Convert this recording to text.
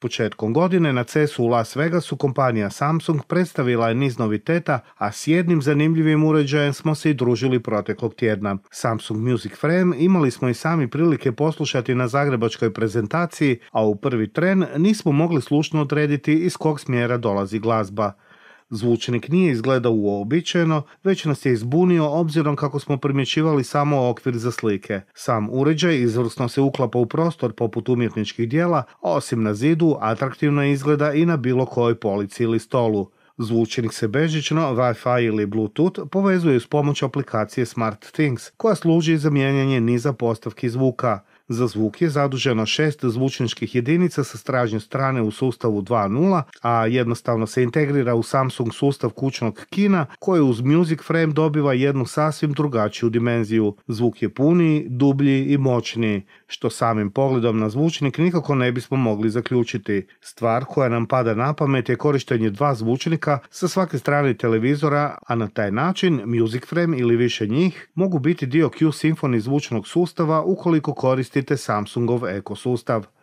Početkom godine na CES-u u Las Vegasu kompanija Samsung predstavila je niz noviteta, a s jednim zanimljivim uređajem smo se i družili proteklog tjedna. Samsung Music Frame imali smo i sami prilike poslušati na zagrebačkoj prezentaciji, a u prvi tren nismo mogli slušno odrediti iz kog smjera dolazi glazba. Zvučnik nije izgledao uobičajeno, već nas je izbunio obzirom kako smo primjećivali samo okvir za slike. Sam uređaj izvrsno se uklapa u prostor poput umjetničkih dijela, osim na zidu atraktivno izgleda i na bilo kojoj polici ili stolu. Zvučnik se bežično, Wi-Fi ili Bluetooth povezuje s pomoć aplikacije Smart koja služi za mijenjanje niza postavki zvuka. Za zvuk je zaduženo šest zvučničkih jedinica sa stražnje strane u sustavu 2.0, a jednostavno se integrira u Samsung sustav kućnog kina koji uz Music Frame dobiva jednu sasvim drugačiju dimenziju. Zvuk je puniji, dublji i moćniji, što samim pogledom na zvučnik nikako ne bismo mogli zaključiti. Stvar koja nam pada na pamet je korištenje dva zvučnika sa svake strane televizora, a na taj način Music Frame ili više njih mogu biti dio Q-Symphony zvučnog sustava ukoliko koristi koristite Samsungov ekosustav.